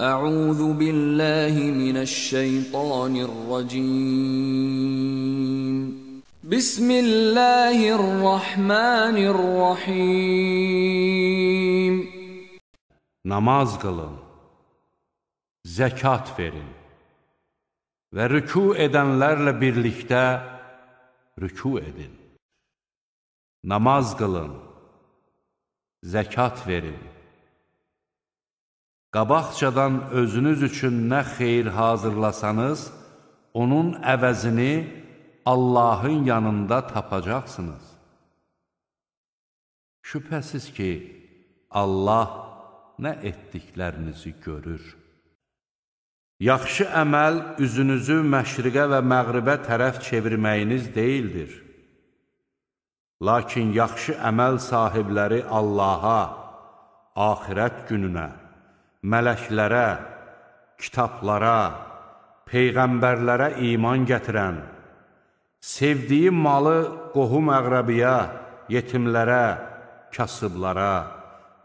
أعوذ بالله من الشيطان الرجيم بسم الله الرحمن الرحيم Namaz qılın, zəkat verin və rüku edənlərlə birlikdə rüku edin. Namaz qılın, zəkat verin qabaqcadan özünüz üçün nə xeyir hazırlasanız, onun əvəzini Allahın yanında tapacaqsınız. Şübhəsiz ki, Allah nə etdiklərinizi görür. Yaxşı əməl üzünüzü məşriqə və məğribə tərəf çevirməyiniz deyildir. Lakin yaxşı əməl sahibləri Allaha, axirət gününə, mələklərə, kitablara, peyğəmbərlərə iman gətirən, sevdiyi malı qohum-əqrəbiyə, yetimlərə, kasıblara,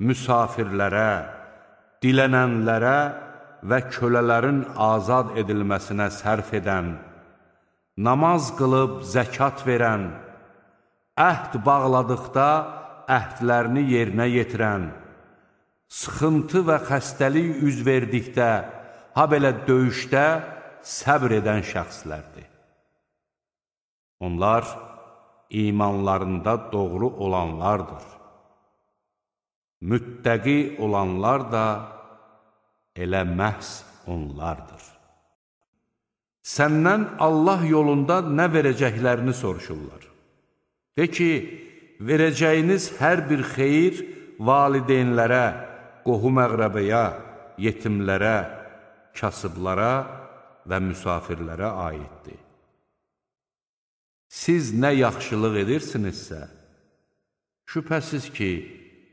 müsafirlərə, dilənənlərə və kölələrin azad edilməsinə sərf edən, namaz qılıb zəkat verən, əhd bağladıqda əhdlərini yerinə yetirən, sıxıntı və xəstəlik üz verdikdə, ha belə döyüşdə səbr edən şəxslərdir. Onlar imanlarında doğru olanlardır. Müttəqi olanlar da elə məhz onlardır. Səndən Allah yolunda nə verəcəklərini soruşurlar. De ki, verəcəyiniz hər bir xeyir valideynlərə, qohum-əqrəbəyə, yetimlərə, kasıblara və müsafirlərə aiddir. Siz nə yaxşılıq edirsinizsə, şübhəsiz ki,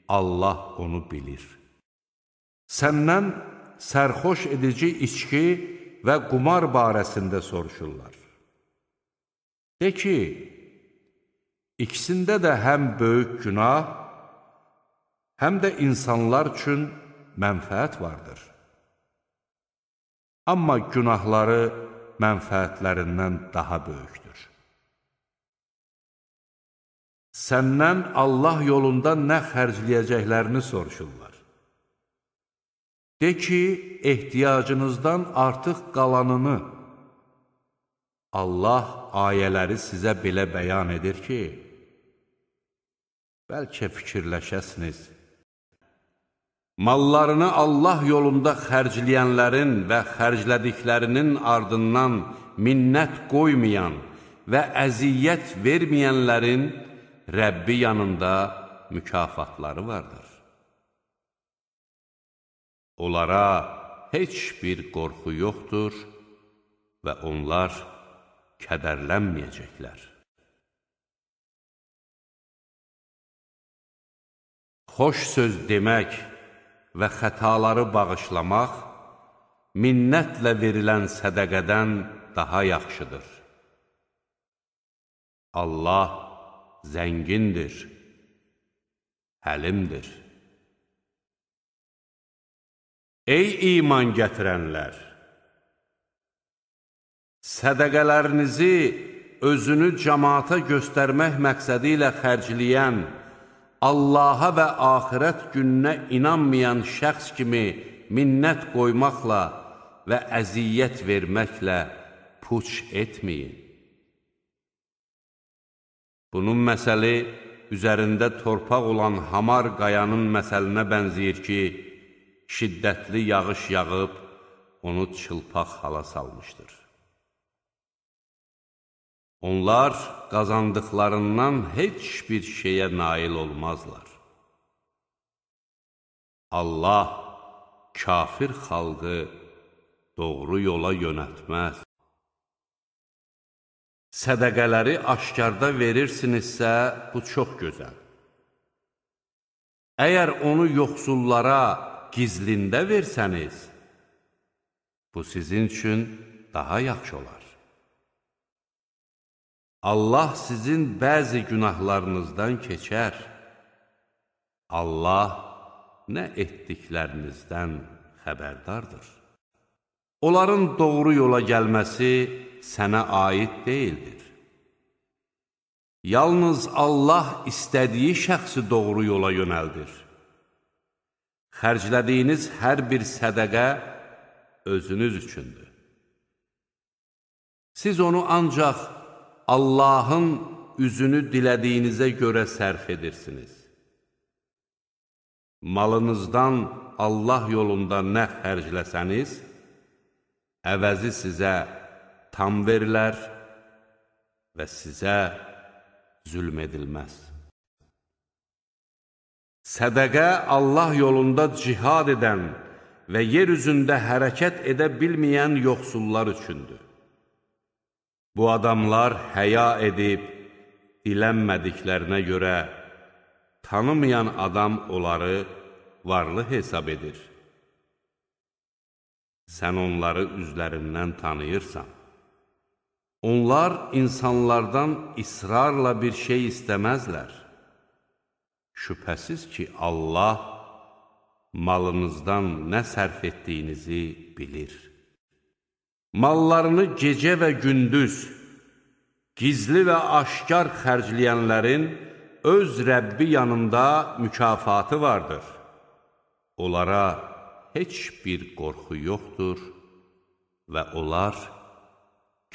Allah onu bilir. Səndən sərxoş edici içki və qumar barəsində soruşurlar. De ki, ikisində də həm böyük günah, həm də insanlar üçün mənfəət vardır. Amma günahları mənfəətlərindən daha böyükdür. Səndən Allah yolunda nə xərcləyəcəklərini soruşurlar. De ki, ehtiyacınızdan artıq qalanını Allah ayələri sizə belə bəyan edir ki, bəlkə fikirləşəsiniz, mallarını Allah yolunda xərcləyənlərin və xərclədiklərinin ardından minnət qoymayan və əziyyət verməyənlərin Rəbbi yanında mükafatları vardır. Onlara heç bir qorxu yoxdur və onlar kədərlənməyəcəklər. Xoş söz demək, və xətaları bağışlamaq minnətlə verilən sədəqədən daha yaxşıdır. Allah zəngindir, həlimdir. Ey iman gətirənlər! Sədəqələrinizi özünü cəmaata göstərmək məqsədi ilə xərcləyən Allaha və axirət gününə inanmayan şəxs kimi minnət qoymaqla və əziyyət verməklə puç etməyin. Bunun məsəli üzərində torpaq olan hamar qayanın məsəlinə bənziyir ki, şiddətli yağış yağıb onu çılpaq hala salmışdır. Onlar qazandıqlarından heç bir şeyə nail olmazlar. Allah kafir xalqı doğru yola yönətməz. Sədəqələri aşkarda verirsinizsə, bu çox gözəl. Əgər onu yoxsullara gizlində versəniz, bu sizin üçün daha yaxşı olar. Allah sizin bəzi günahlarınızdan keçər. Allah nə etdiklərinizdən xəbərdardır. Onların doğru yola gəlməsi sənə aid deyildir. Yalnız Allah istədiyi şəxsi doğru yola yönəldir. Xərclədiyiniz hər bir sədəqə özünüz üçündür. Siz onu ancaq Allahın üzünü dilədiyinizə görə sərf edirsiniz. Malınızdan Allah yolunda nə xərcləsəniz, əvəzi sizə tam verilər və sizə zülm edilməz. Sədəqə Allah yolunda cihad edən və yer üzündə hərəkət edə bilməyən yoxsullar üçündür. Bu adamlar həya edib, dilənmədiklərinə görə tanımayan adam onları varlı hesab edir. Sən onları üzlərindən tanıyırsan. Onlar insanlardan israrla bir şey istəməzlər. Şübhəsiz ki, Allah malınızdan nə sərf etdiyinizi bilir mallarını gecə və gündüz, gizli və aşkar xərcləyənlərin öz Rəbbi yanında mükafatı vardır. Onlara heç bir qorxu yoxdur və onlar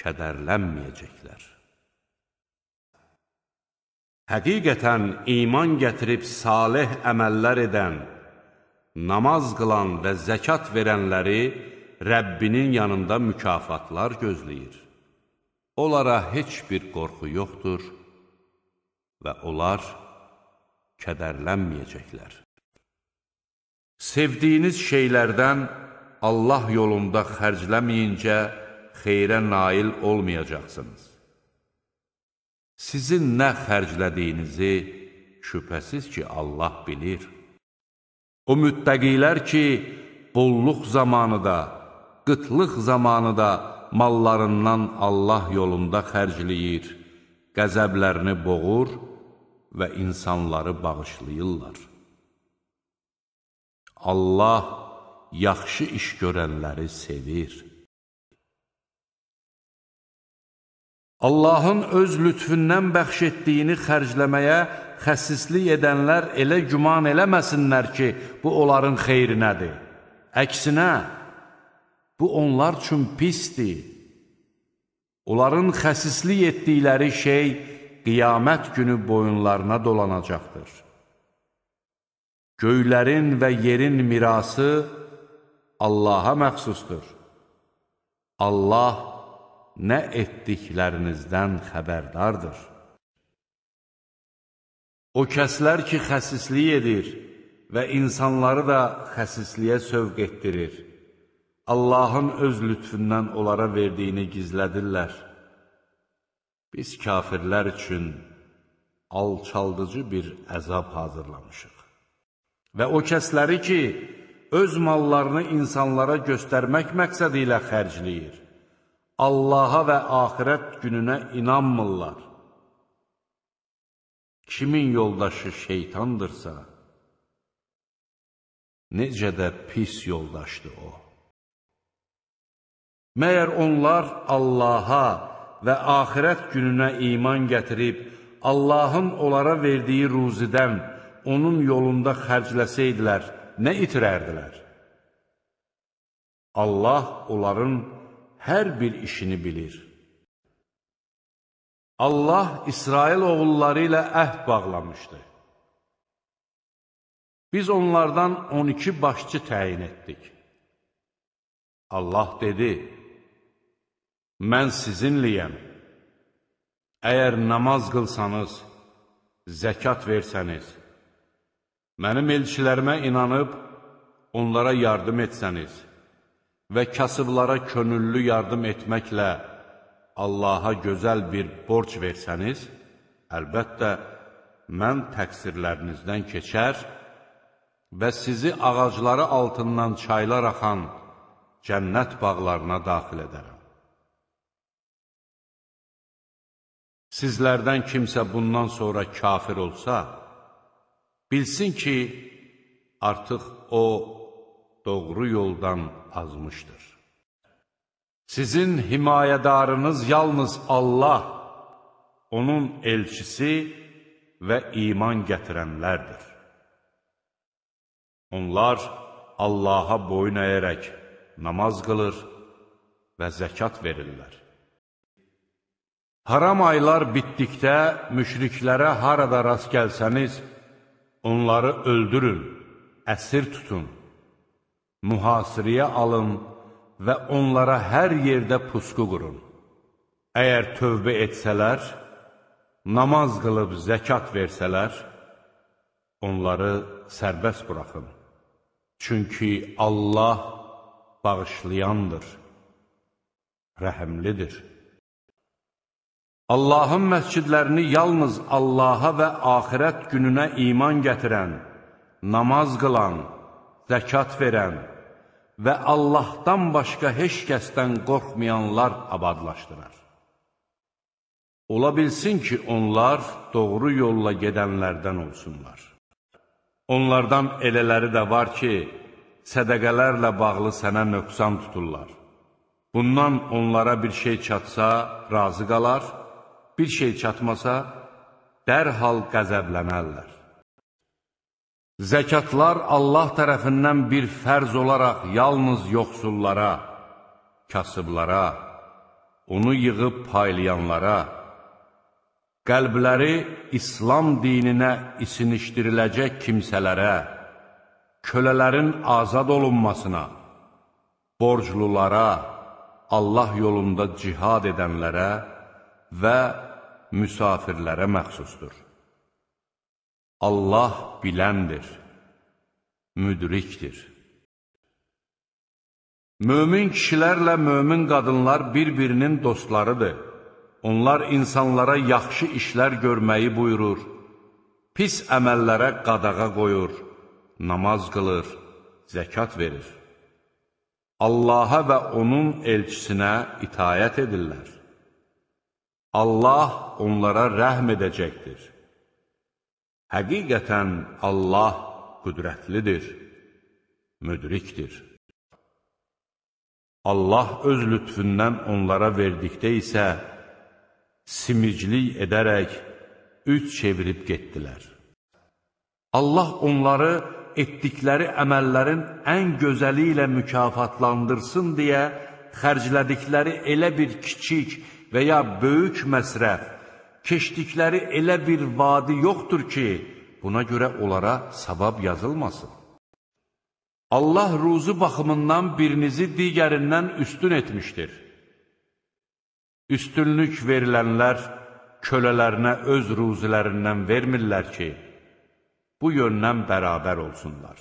kədərlənməyəcəklər. Həqiqətən iman gətirib salih əməllər edən, namaz qılan və zəkat verənləri Rəbbinin yanında mükafatlar gözləyir. Onlara heç bir qorxu yoxdur və onlar kədərlənməyəcəklər. Sevdiyiniz şeylərdən Allah yolunda xərcləməyincə xeyrə nail olmayacaqsınız. Sizin nə xərclədiyinizi şübhəsiz ki, Allah bilir. O müttəqilər ki, qulluq zamanı da qıtlıq zamanı da mallarından Allah yolunda xərcləyir, qəzəblərini boğur və insanları bağışlayırlar. Allah yaxşı iş görənləri sevir. Allahın öz lütfündən bəxş etdiyini xərcləməyə xəsislik edənlər elə güman eləməsinlər ki, bu onların xeyrinədir. Əksinə, bu onlar üçün pisdir. Onların xəsislik etdikləri şey qiyamət günü boyunlarına dolanacaqdır. Göylərin və yerin mirası Allaha məxsusdur. Allah nə etdiklərinizdən xəbərdardır. O kəslər ki, xəsislik edir və insanları da xəsisliyə sövq etdirir. Allahın öz lütfündən onlara verdiyini gizlədirlər. Biz kafirlər üçün alçaldıcı bir əzab hazırlamışıq. Və o kəsləri ki, öz mallarını insanlara göstərmək məqsədi ilə xərcləyir, Allaha və axirət gününə inanmırlar. Kimin yoldaşı şeytandırsa, necə də pis yoldaşdır o. Məyər onlar Allaha və axirət gününə iman gətirib, Allahın onlara verdiyi ruzidən onun yolunda xərcləsəydilər, nə itirərdilər? Allah onların hər bir işini bilir. Allah İsrail oğulları ilə əhd bağlamışdı. Biz onlardan 12 başçı təyin etdik. Allah dedi, mən sizinliyəm. Əgər namaz qılsanız, zəkat versəniz, mənim elçilərimə inanıb, onlara yardım etsəniz və kasıblara könüllü yardım etməklə Allaha gözəl bir borc versəniz, əlbəttə, mən təqsirlərinizdən keçər və sizi ağacları altından çaylar axan cənnət bağlarına daxil edərəm. sizlərdən kimsə bundan sonra kafir olsa, bilsin ki, artıq o doğru yoldan azmışdır. Sizin himayədarınız yalnız Allah, onun elçisi və iman gətirənlərdir. Onlar Allaha boyun əyərək namaz qılır və zəkat verirlər. Haram aylar bitdikdə müşriklərə harada rast gəlsəniz, onları öldürün, əsir tutun, mühasirəyə alın və onlara hər yerdə pusqu qurun. Əgər tövbə etsələr, namaz qılıb zəkat versələr, onları sərbəst buraxın. Çünki Allah bağışlayandır, rəhəmlidir. Allahın məscidlərini yalnız Allaha və axirət gününə iman gətirən, namaz qılan, zəkat verən və Allahdan başqa heç kəsdən qorxmayanlar abadlaşdırar. Ola bilsin ki, onlar doğru yolla gedənlərdən olsunlar. Onlardan elələri də var ki, sədəqələrlə bağlı sənə nöqsan tuturlar. Bundan onlara bir şey çatsa, razı qalar bir şey çatmasa, dərhal qəzəblənərlər. Zəkatlar Allah tərəfindən bir fərz olaraq yalnız yoxsullara, kasıblara, onu yığıb paylayanlara, qəlbləri İslam dininə isinişdiriləcək kimsələrə, kölələrin azad olunmasına, borclulara, Allah yolunda cihad edənlərə, və müsafirlərə məxsusdur. Allah biləndir, müdrikdir. Mömin kişilərlə mömin qadınlar bir-birinin dostlarıdır. Onlar insanlara yaxşı işlər görməyi buyurur, pis əməllərə qadağa qoyur, namaz qılır, zəkat verir. Allaha və onun elçisinə itayət edirlər. Allah onlara rəhm edəcəkdir. Həqiqətən Allah qüdrətlidir, müdrikdir. Allah öz lütfündən onlara verdikdə isə simiclik edərək üç çevirib getdilər. Allah onları etdikləri əməllərin ən gözəli ilə mükafatlandırsın deyə xərclədikləri elə bir kiçik və ya böyük məsrəf, keçdikləri elə bir vadi yoxdur ki, buna görə onlara sabab yazılmasın. Allah ruzu baxımından birinizi digərindən üstün etmişdir. Üstünlük verilənlər kölələrinə öz ruzilərindən vermirlər ki, bu yöndən bərabər olsunlar.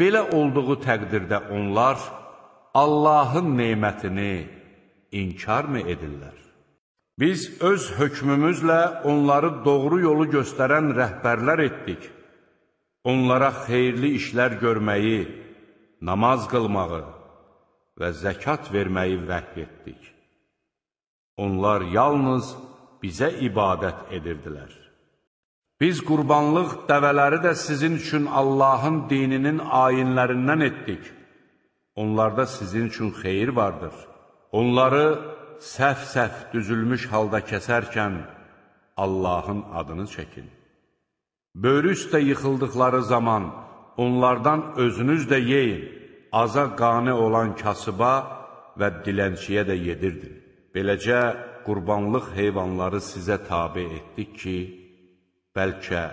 Belə olduğu təqdirdə onlar Allahın neymətini inkar mı edirlər? Biz öz hökmümüzlə onları doğru yolu göstərən rəhbərlər etdik. Onlara xeyirli işlər görməyi, namaz qılmağı və zəkat verməyi vəhv etdik. Onlar yalnız bizə ibadət edirdilər. Biz qurbanlıq dəvələri də sizin üçün Allahın dininin ayinlərindən etdik. Onlarda sizin üçün xeyir vardır.'' Onları səhv-səhv düzülmüş halda kəsərkən Allahın adını çəkin. Böyrü üstə yıxıldıkları zaman onlardan özünüz də yeyin, aza qane olan kasıba və dilənçiyə də yedirdin. Beləcə qurbanlıq heyvanları sizə tabi etdik ki, bəlkə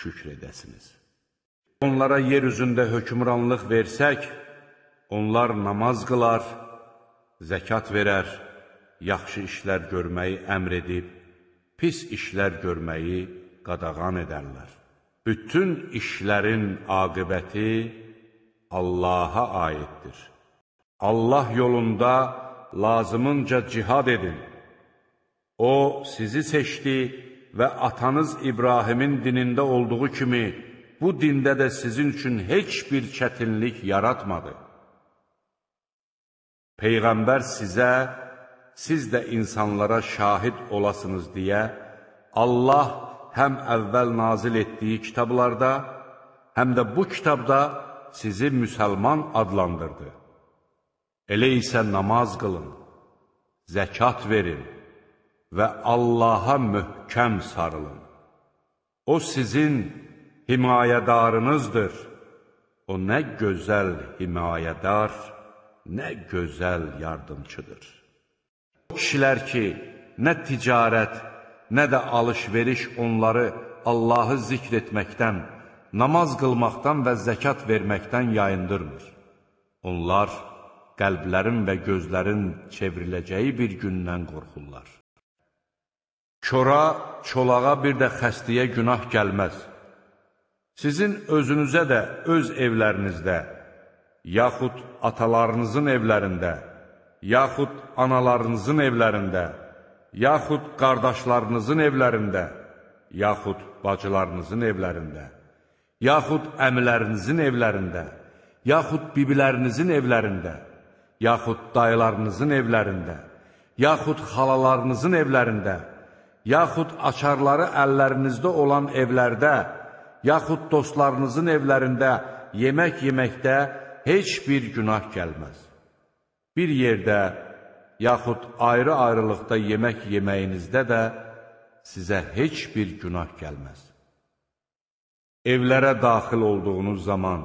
şükr edəsiniz. Onlara yer üzündə hökmranlıq versək, onlar namaz qılar, zəkat verər, yaxşı işlər görməyi əmr edib, pis işlər görməyi qadağan edərlər. Bütün işlərin aqibəti Allaha aiddir. Allah yolunda lazımınca cihad edin. O, sizi seçdi və atanız İbrahimin dinində olduğu kimi, bu dində də sizin üçün heç bir çətinlik yaratmadı. Peyğəmbər sizə, siz də insanlara şahid olasınız deyə, Allah həm əvvəl nazil etdiyi kitablarda, həm də bu kitabda sizi müsəlman adlandırdı. Elə isə namaz qılın, zəkat verin və Allaha möhkəm sarılın. O sizin himayədarınızdır. O nə gözəl himayədar, nə gözəl yardımçıdır. O kişilər ki, nə ticarət, nə də alış-veriş onları Allahı zikr etməkdən, namaz qılmaqdan və zəkat verməkdən yayındırmır. Onlar qəlblərin və gözlərin çevriləcəyi bir gündən qorxurlar. Kora, çolağa bir də xəstiyə günah gəlməz. Sizin özünüzə də öz evlərinizdə, yaxud atalarınızın evlərində, yaxud analarınızın evlərində, yaxud qardaşlarınızın evlərində, yaxud bacılarınızın evlərində, yaxud əmlərinizin evlərində, yaxud bibilərinizin evlərində, yaxud dayılarınızın evlərində, yaxud xalalarınızın evlərində, yaxud açarları əllərinizdə olan evlərdə, yaxud dostlarınızın evlərində yemək yeməkdə heç bir günah gəlməz. Bir yerdə, yaxud ayrı-ayrılıqda yemək yeməyinizdə də sizə heç bir günah gəlməz. Evlərə daxil olduğunuz zaman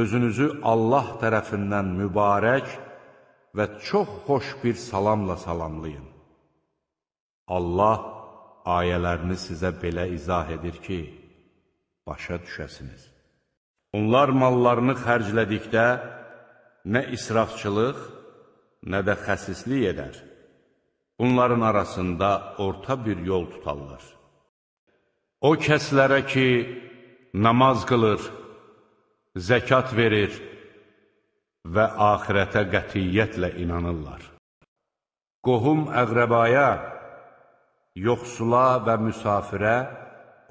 özünüzü Allah tərəfindən mübarək və çox xoş bir salamla salamlayın. Allah ayələrini sizə belə izah edir ki, başa düşəsiniz. Onlar mallarını xərclədikdə nə israfçılıq, nə də xəsislik edər. Bunların arasında orta bir yol tutarlar. O kəslərə ki, namaz qılır, zəkat verir və axirətə qətiyyətlə inanırlar. Qohum əqrəbaya, yoxsula və müsafirə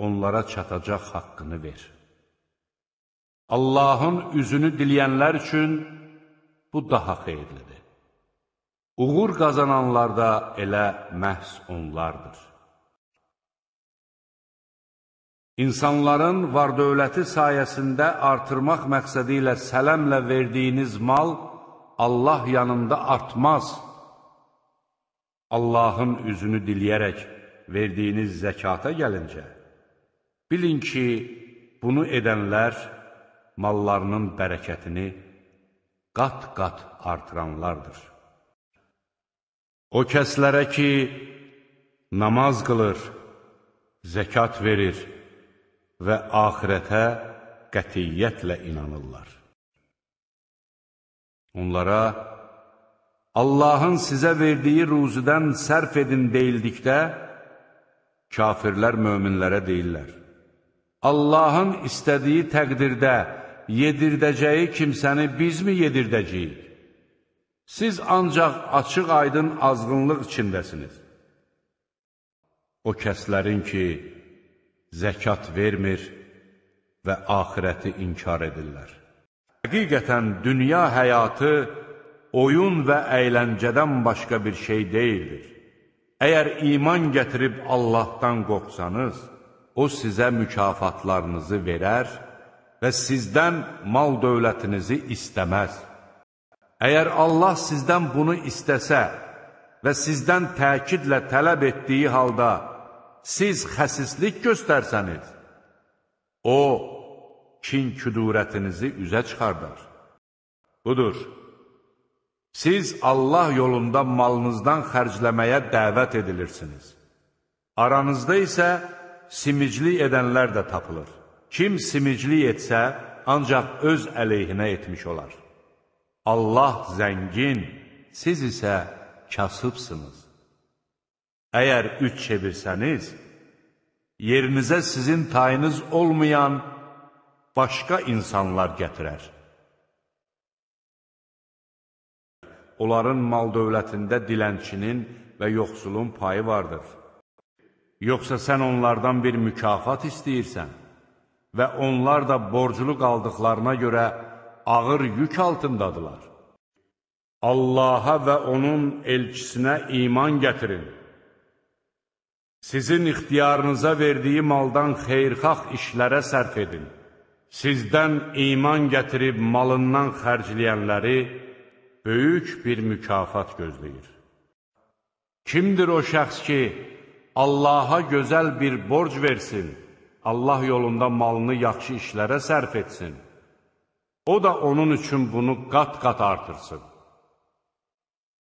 onlara çatacaq haqqını verir. Allahın üzünü diləyənlər üçün bu daha xeyirlidir. Uğur qazananlar da elə məhz onlardır. İnsanların var-dövləti sayəsində artırmaq məqsədi ilə sələmlə verdiyiniz mal Allah yanında artmaz. Allahın üzünü diləyərək verdiyiniz zəkata gəlincə, bilin ki, bunu edənlər mallarının bərəkətini qat-qat artıranlardır. O kəslərə ki, namaz qılır, zəkat verir və axirətə qətiyyətlə inanırlar. Onlara Allahın sizə verdiyi ruzudan sərf edin deyildikdə, kafirlər möminlərə deyirlər, Allahın istədiyi təqdirdə yedirdəcəyi kimsəni bizmi yedirdəcəyik? Siz ancaq açıq-aydın azğınlıq içindəsiniz. O kəslərin ki, zəkat vermir və axirəti inkar edirlər. Həqiqətən, dünya həyatı oyun və əyləncədən başqa bir şey deyildir. Əgər iman gətirib Allahdan qorxsanız, O sizə mükafatlarınızı verər, və sizdən mal dövlətinizi istəməz. Əgər Allah sizdən bunu istəsə və sizdən təkidlə tələb etdiyi halda siz xəsislik göstərsəniz, O, kin küdurətinizi üzə çıxardar. Budur, siz Allah yolunda malınızdan xərcləməyə dəvət edilirsiniz. Aranızda isə simiclik edənlər də tapılır. Kim simiclik etsə, ancaq öz əleyhinə etmiş olar. Allah zəngin, siz isə kasıbsınız. Əgər üç çevirsəniz, yerinizə sizin tayınız olmayan başqa insanlar gətirər. Onların mal dövlətində dilənçinin və yoxsulun payı vardır. Yoxsa sən onlardan bir mükafat istəyirsən? və onlar da borclu qaldıqlarına görə ağır yük altındadırlar. Allaha və onun elçisinə iman gətirin. Sizin ixtiyarınıza verdiyi maldan xeyrxax işlərə sərf edin. Sizdən iman gətirib malından xərcləyənləri böyük bir mükafat gözləyir. Kimdir o şəxs ki, Allaha gözəl bir borc versin, Allah yolunda malını yaxşı işlərə sərf etsin. O da onun üçün bunu qat-qat artırsın.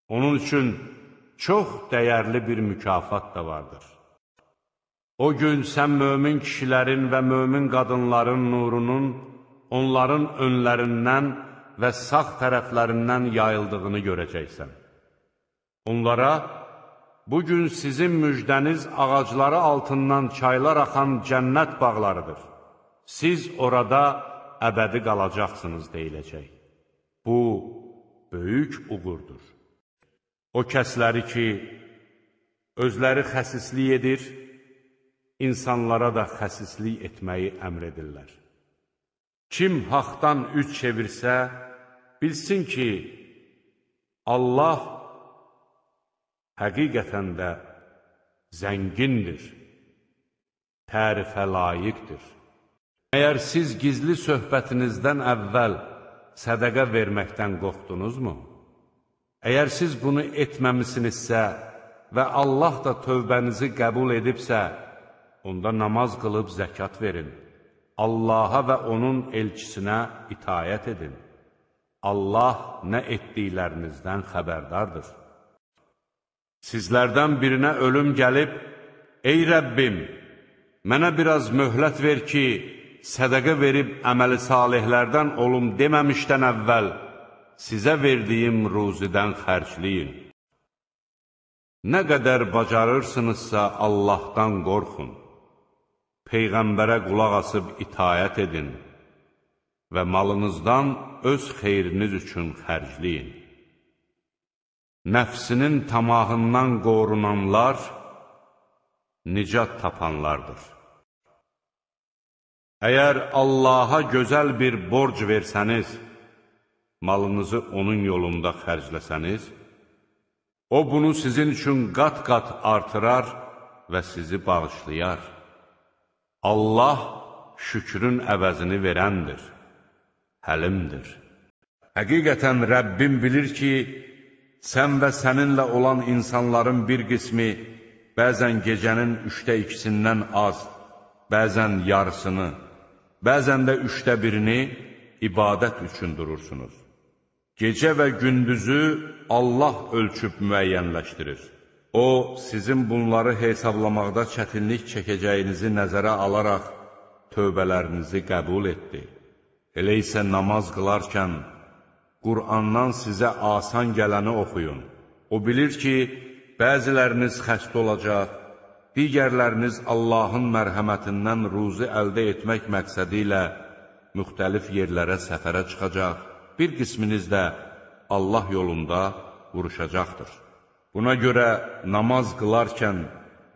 Onun üçün çox dəyərli bir mükafat da vardır. O gün sən mömin kişilərin və mömin qadınların nurunun onların önlərindən və sağ tərəflərindən yayıldığını görəcəksən. Onlara Bugün sizin müjdəniz ağacları altından çaylar axan cənnət bağlarıdır. Siz orada əbədi qalacaqsınız deyiləcək. Bu, böyük uğurdur. O kəsləri ki, özləri xəsislik edir, insanlara da xəsislik etməyi əmr edirlər. Kim haqdan üç çevirsə, bilsin ki, Allah həqiqətən də zəngindir, tərifə layiqdir. Məyər siz gizli söhbətinizdən əvvəl sədəqə verməkdən qorxdunuzmu? Əgər siz bunu etməmisinizsə və Allah da tövbənizi qəbul edibsə, onda namaz qılıb zəkat verin. Allaha və onun elçisinə itayət edin. Allah nə etdiklərinizdən xəbərdardır. Sizlərdən birinə ölüm gəlib, Ey Rəbbim, mənə biraz möhlət ver ki, sədəqə verib əməli salihlərdən olum deməmişdən əvvəl, sizə verdiyim ruzidən xərcləyin. Nə qədər bacarırsınızsa Allahdan qorxun. Peyğəmbərə qulaq asıb itayət edin və malınızdan öz xeyriniz üçün xərcləyin nəfsinin tamahından qorunanlar nicat tapanlardır. Əgər Allaha gözəl bir borc versəniz, malınızı onun yolunda xərcləsəniz, o bunu sizin üçün qat-qat artırar və sizi bağışlayar. Allah şükrün əvəzini verəndir, həlimdir. Həqiqətən Rəbbim bilir ki, sən və səninlə olan insanların bir qismi bəzən gecənin üçdə ikisindən az, bəzən yarısını, bəzən də üçdə birini ibadət üçün durursunuz. Gecə və gündüzü Allah ölçüb müəyyənləşdirir. O, sizin bunları hesablamaqda çətinlik çəkəcəyinizi nəzərə alaraq tövbələrinizi qəbul etdi. Elə isə namaz qılarkən, Qur'andan sizə asan gələni oxuyun. O bilir ki, bəziləriniz xəstə olacaq, digərləriniz Allahın mərhəmətindən ruzi əldə etmək məqsədi ilə müxtəlif yerlərə səfərə çıxacaq, bir qisminiz də Allah yolunda vuruşacaqdır. Buna görə namaz qılarkən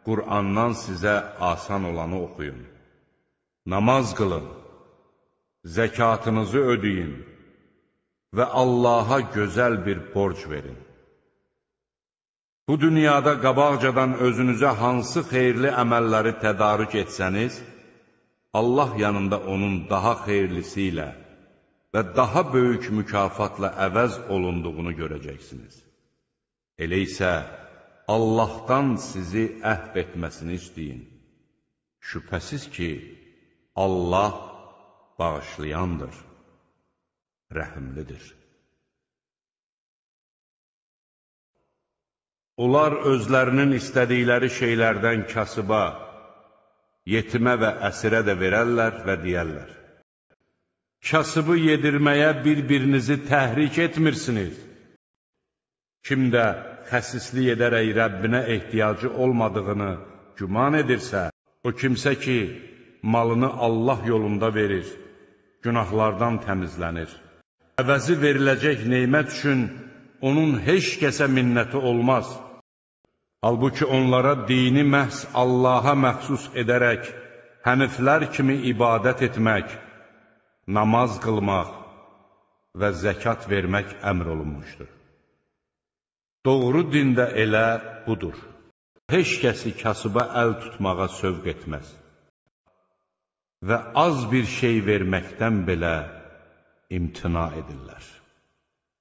Qur'andan sizə asan olanı oxuyun. Namaz qılın, zəkatınızı ödəyin, və Allaha gözəl bir borc verin. Bu dünyada qabaqcadan özünüzə hansı xeyirli əməlləri tədarük etsəniz, Allah yanında onun daha xeyirlisi ilə və daha böyük mükafatla əvəz olunduğunu görəcəksiniz. Elə isə Allahdan sizi əhv etməsini istəyin. Şübhəsiz ki, Allah bağışlayandır rəhimlidir. Onlar özlərinin istədikləri şeylərdən kasıba, yetimə və əsirə də verərlər və deyərlər. Kasıbı yedirməyə bir-birinizi təhrik etmirsiniz. Kim də xəsislik edərək Rəbbinə ehtiyacı olmadığını güman edirsə, o kimsə ki, malını Allah yolunda verir, günahlardan təmizlənir. Əvəzi veriləcək nemət üçün onun heç kəsə minnəti olmaz. Halbuki onlara dini məhz Allaha məxsus edərək, həniflər kimi ibadət etmək, namaz qılmaq və zəkat vermək əmr olunmuşdur. Doğru dində elə budur. Heç kəsi kasıba əl tutmağa sövq etməz və az bir şey verməkdən belə imtina edirlər.